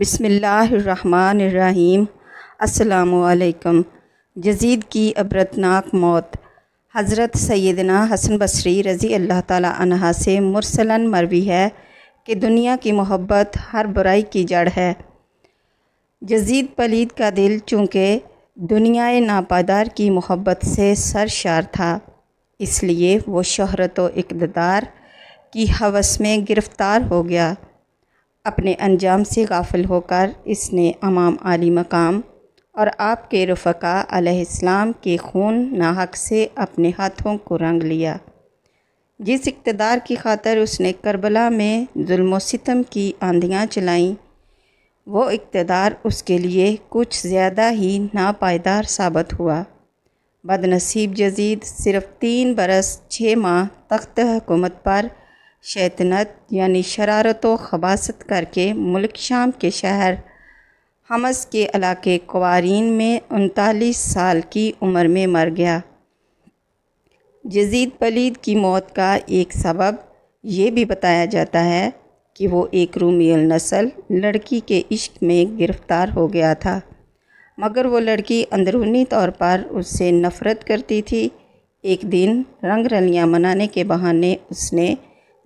बसमीम अल्लाम जजीद की अबरतनाक मौत हज़रत सैदना हसन बसरी रज़ी अल्लाह तह से मुरसला मरवी है कि दुनिया की मोहब्बत हर बुराई की जड़ है जजीद पलीद का दिल चूँकि दुनिया नापादार की मोहब्बत से सरशार था इसलिए वो शहरत व की हवस में गिरफ़्तार हो गया अपने अंजाम से गाफिल होकर इसने अमाम आली मकाम और आपके रफ़ा अलैहिस्सलाम के खून नाहक से अपने हाथों को रंग लिया जिस इकतदार की खातर उसने करबला में जुल्म सितम की आंधियाँ चलाईं वो इकतदार उसके लिए कुछ ज़्यादा ही नापायदार साबित हुआ बदनसीब जजीद सिर्फ तीन बरस छः माह तख्त हुकूमत पर शैतनत यानी शरारत व खबासत करके मुल्क शाम के शहर हमस के इलाके कवारीन में उनतालीस साल की उम्र में मर गया जजीद पलीद की मौत का एक सबब यह भी बताया जाता है कि वो एक रूमियल नस्ल लड़की के इश्क में गिरफ़्तार हो गया था मगर वो लड़की अंदरूनी तौर पर उससे नफ़रत करती थी एक दिन रंग रलियाँ मनाने के बहाने उसने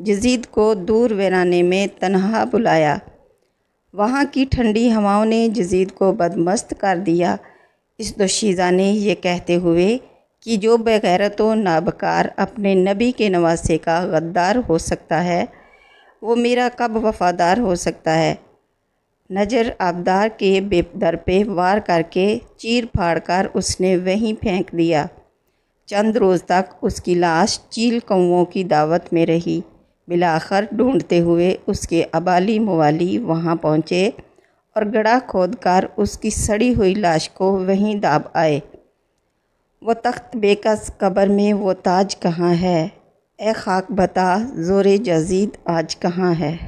जजीद को दूर वराने में तनहा बुलाया वहाँ की ठंडी हवाओं ने जजीद को बदमस्त कर दिया इस दोशीज़ा ने यह कहते हुए कि जो बैरत व नाबकार अपने नबी के नवासे का गद्दार हो सकता है वो मेरा कब वफ़ादार हो सकता है नज़र आबदार के बेदर पे वार करके चीर फाड़ कर उसने वहीं फेंक दिया चंद रोज़ तक उसकी लाश चील कौओं की दावत में रही मिलाकर ढूंढते हुए उसके अबाली मवाली वहाँ पहुँचे और गड़ा खोदकर उसकी सड़ी हुई लाश को वहीं दाब आए वो तख्त बेकस कब्र में वो ताज कहाँ है ए खाक बता जोर जजीद आज कहाँ है